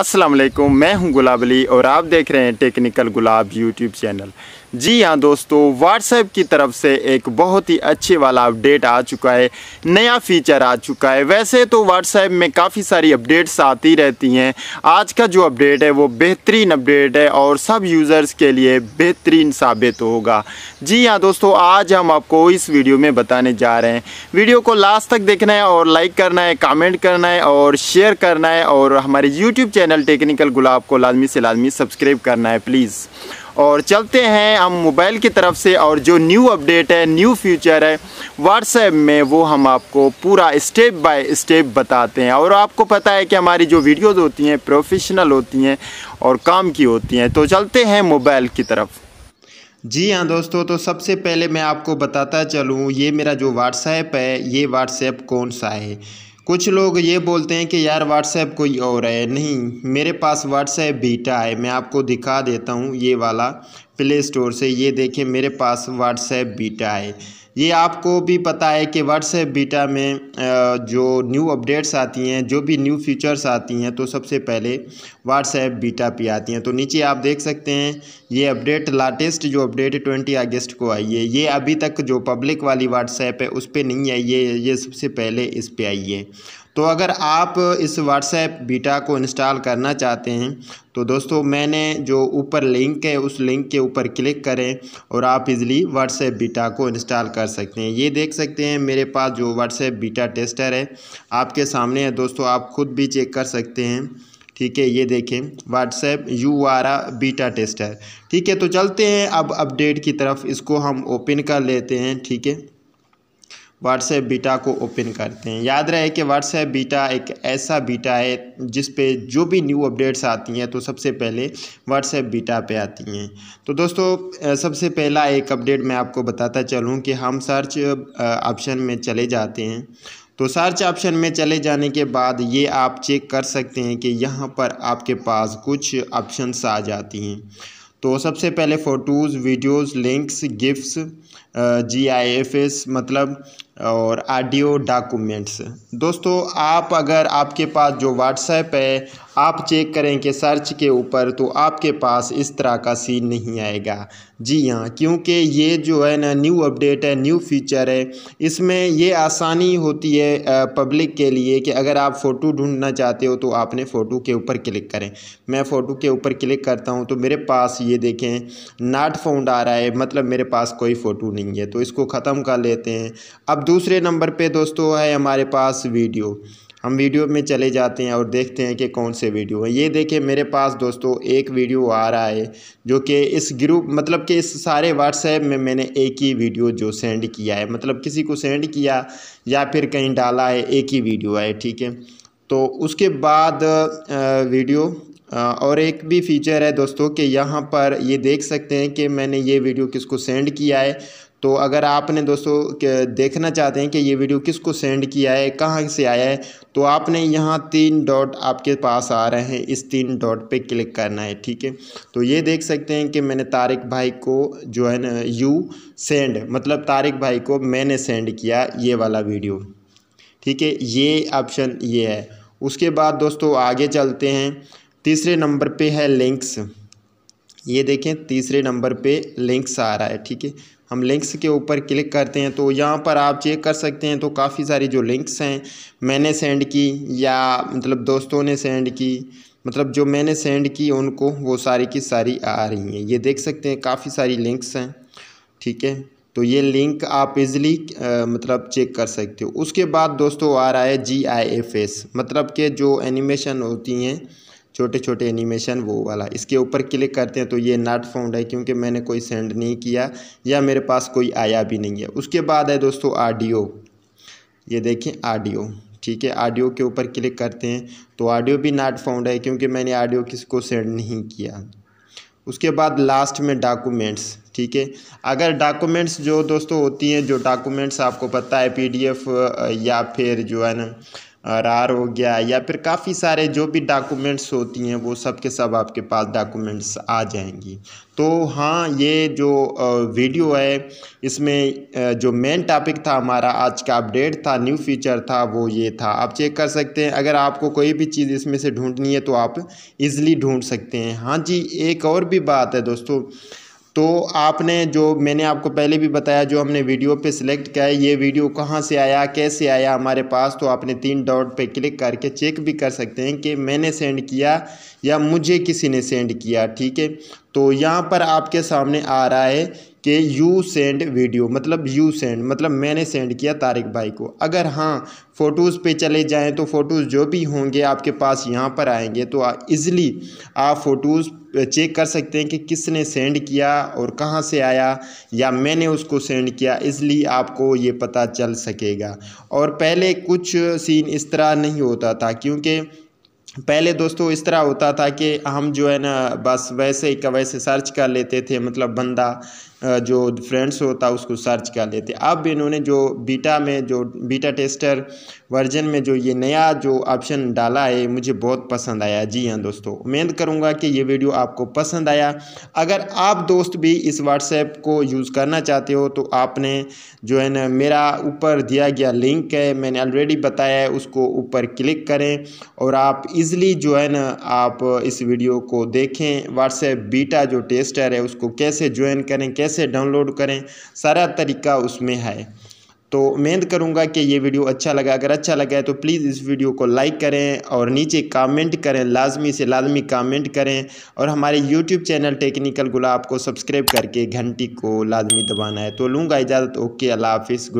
असलम मैं हूं गुलाब अली और आप देख रहे हैं टेक्निकल गुलाब यूट्यूब चैनल जी हाँ दोस्तों व्हाट्सएप की तरफ से एक बहुत ही अच्छे वाला अपडेट आ चुका है नया फीचर आ चुका है वैसे तो व्हाट्सएप में काफ़ी सारी अपडेट्स आती रहती हैं आज का जो अपडेट है वो बेहतरीन अपडेट है और सब यूज़र्स के लिए बेहतरीन साबित होगा जी हाँ दोस्तों आज हम आपको इस वीडियो में बताने जा रहे हैं वीडियो को लास्ट तक देखना है और लाइक करना है कमेंट करना है और शेयर करना है और हमारे यूट्यूब चैनल टेक्निकल गुलाब को लाजमी से लाजमी सब्सक्राइब करना है प्लीज़ और चलते हैं हम मोबाइल की तरफ से और जो न्यू अपडेट है न्यू फ्यूचर है व्हाट्सएप में वो हम आपको पूरा स्टेप बाय स्टेप बताते हैं और आपको पता है कि हमारी जो वीडियोज़ होती हैं प्रोफेशनल होती हैं और काम की होती हैं तो चलते हैं मोबाइल की तरफ जी हाँ दोस्तों तो सबसे पहले मैं आपको बताता चलूँ ये मेरा जो व्हाट्सएप है ये व्हाट्सएप कौन सा है कुछ लोग ये बोलते हैं कि यार व्हाट्सएप कोई और है नहीं मेरे पास व्हाट्सएप बीटा है मैं आपको दिखा देता हूँ ये वाला प्ले स्टोर से ये देखिए मेरे पास व्हाट्सएप बीटा है ये आपको भी पता है कि व्हाट्सएप बीटा में जो न्यू अपडेट्स आती हैं जो भी न्यू फीचर्स आती हैं तो सबसे पहले व्हाट्सएप बीटा पे आती हैं तो नीचे आप देख सकते हैं ये अपडेट लाटेस्ट जो अपडेट ट्वेंटी अगस्त को आई है ये अभी तक जो पब्लिक वाली व्हाट्सएप है उस पर नहीं आई है ये सबसे पहले इस पर आई है तो अगर आप इस व्हाट्सएप बीटा को इंस्टॉल करना चाहते हैं तो दोस्तों मैंने जो ऊपर लिंक है उस लिंक के ऊपर क्लिक करें और आप इजली व्हाट्सएप बीटा को इंस्टॉल कर सकते हैं ये देख सकते हैं मेरे पास जो व्हाट्सएप बीटा टेस्टर है आपके सामने है दोस्तों आप खुद भी चेक कर सकते हैं ठीक है ये देखें WhatsApp you are a beta tester ठीक है तो चलते हैं अब अपडेट की तरफ इसको हम ओपन कर लेते हैं ठीक है व्हाट्सएप बीटा को ओपन करते हैं याद रहे कि व्हाट्सएप बीटा एक ऐसा बीटा है जिस पे जो भी न्यू अपडेट्स आती हैं तो सबसे पहले व्हाट्सएप बीटा पे आती हैं तो दोस्तों सबसे पहला एक अपडेट मैं आपको बताता चलूँ कि हम सर्च ऑप्शन में चले जाते हैं तो सर्च ऑप्शन में चले जाने के बाद ये आप चेक कर सकते हैं कि यहाँ पर आपके पास कुछ ऑप्शनस आ जाती हैं तो सबसे पहले photos videos links gifts G I F S मतलब और ऑडियो डॉक्यूमेंट्स दोस्तों आप अगर आपके पास जो व्हाट्सएप है आप चेक करें कि सर्च के ऊपर तो आपके पास इस तरह का सीन नहीं आएगा जी हाँ क्योंकि ये जो है ना न्यू अपडेट है न्यू फीचर है इसमें ये आसानी होती है पब्लिक के लिए कि अगर आप फ़ोटो ढूंढना चाहते हो तो आपने फ़ोटो के ऊपर क्लिक करें मैं फ़ोटो के ऊपर क्लिक करता हूँ तो मेरे पास ये देखें नाट फाउंड आ रहा है मतलब मेरे पास कोई फ़ोटो नहीं है तो इसको ख़त्म कर लेते हैं अब दूसरे नंबर पर दोस्तों है हमारे पास वीडियो हम वीडियो में चले जाते हैं और देखते हैं कि कौन से वीडियो हैं ये देखिए मेरे पास दोस्तों एक वीडियो आ रहा है जो कि इस ग्रुप मतलब कि इस सारे व्हाट्सएप में मैंने एक ही वीडियो जो सेंड किया है मतलब किसी को सेंड किया या फिर कहीं डाला है एक ही वीडियो है ठीक है तो उसके बाद वीडियो और एक भी फीचर है दोस्तों कि यहाँ पर ये देख सकते हैं कि मैंने ये वीडियो किसको सेंड किया है तो अगर आपने दोस्तों देखना चाहते हैं कि ये वीडियो किसको सेंड किया है कहाँ से आया है तो आपने यहाँ तीन डॉट आपके पास आ रहे हैं इस तीन डॉट पे क्लिक करना है ठीक है तो ये देख सकते हैं कि मैंने तारिक भाई को जो है ना यू सेंड मतलब तारिक भाई को मैंने सेंड किया ये वाला वीडियो ठीक है ये ऑप्शन ये है उसके बाद दोस्तों आगे चलते हैं तीसरे नंबर पे है लिंक्स ये देखें तीसरे नंबर पे लिंक्स आ रहा है ठीक है हम लिंक्स के ऊपर क्लिक करते हैं तो यहाँ पर आप चेक कर सकते हैं तो काफ़ी सारी जो लिंक्स हैं मैंने सेंड की या मतलब दोस्तों ने सेंड की मतलब जो मैंने सेंड की उनको वो सारी की सारी आ रही हैं ये देख सकते हैं काफ़ी सारी लिंक्स हैं ठीक है तो ये लिंक आप इज़िली मतलब चेक कर सकते हो उसके बाद दोस्तों आ रहा है जी आई एफ एस मतलब के जो एनिमेशन होती हैं छोटे छोटे एनिमेशन वो वाला इसके ऊपर क्लिक करते हैं तो ये नॉट फाउंड है क्योंकि मैंने कोई सेंड नहीं किया या मेरे पास कोई आया भी नहीं है उसके बाद है दोस्तों ऑडियो ये देखें ऑडियो ठीक है ऑडियो के ऊपर क्लिक करते हैं तो ऑडियो भी नॉट फाउंड है क्योंकि मैंने ऑडियो किसी को सेंड नहीं किया उसके बाद लास्ट में डॉक्यूमेंट्स ठीक है अगर डॉक्यूमेंट्स जो दोस्तों होती हैं जो डॉक्यूमेंट्स आपको पता है पीडीएफ या फिर जो है ना आर आर हो गया या फिर काफ़ी सारे जो भी डॉक्यूमेंट्स होती हैं वो सब के सब आपके पास डॉक्यूमेंट्स आ जाएंगी तो हाँ ये जो वीडियो है इसमें जो मेन टॉपिक था हमारा आज का अपडेट था न्यू फीचर था वो ये था आप चेक कर सकते हैं अगर आपको कोई भी चीज़ इसमें से ढूंढनी है तो आप इज़िली ढूंढ सकते हैं हाँ जी एक और भी बात है दोस्तों तो आपने जो मैंने आपको पहले भी बताया जो हमने वीडियो पे सिलेक्ट किया है ये वीडियो कहाँ से आया कैसे आया हमारे पास तो आपने तीन डॉट पे क्लिक करके चेक भी कर सकते हैं कि मैंने सेंड किया या मुझे किसी ने सेंड किया ठीक है तो यहाँ पर आपके सामने आ रहा है कि यू सेंड वीडियो मतलब यू सेंड मतलब मैंने सेंड किया तारिक भाई को अगर हाँ फ़ोटोज़ पे चले जाएं तो फ़ोटोज़ जो भी होंगे आपके पास यहाँ पर आएंगे तो ईज़िली आप फ़ोटोज़ चेक कर सकते हैं कि किसने सेंड किया और कहाँ से आया या मैंने उसको सेंड किया इसलिए आपको ये पता चल सकेगा और पहले कुछ सीन इस तरह नहीं होता था क्योंकि पहले दोस्तों इस तरह होता था कि हम जो है ना बस वैसे ही का वैसे सर्च कर लेते थे मतलब बंदा जो फ्रेंड्स होता है उसको सर्च कर लेते अब इन्होंने जो बीटा में जो बीटा टेस्टर वर्जन में जो ये नया जो ऑप्शन डाला है मुझे बहुत पसंद आया जी हाँ दोस्तों उम्मीद करूँगा कि ये वीडियो आपको पसंद आया अगर आप दोस्त भी इस व्हाट्सएप को यूज़ करना चाहते हो तो आपने जो है ना मेरा ऊपर दिया गया लिंक है मैंने ऑलरेडी बताया है उसको ऊपर क्लिक करें और आप इज़िली जो है ना आप इस वीडियो को देखें व्हाट्सएप बीटा जो टेस्टर है उसको कैसे ज्वाइन करें कैसे कैसे डाउनलोड करें सारा तरीका उसमें है तो उम्मीद करूंगा कि ये वीडियो अच्छा लगा अगर अच्छा लगा है तो प्लीज़ इस वीडियो को लाइक करें और नीचे कामेंट करें लाजमी से लाजमी कमेंट करें और हमारे यूट्यूब चैनल टेक्निकल गुलाब को सब्सक्राइब करके घंटी को लाजमी दबाना है तो लूँगा इजाज़त ओके अल्लाह हाफिज़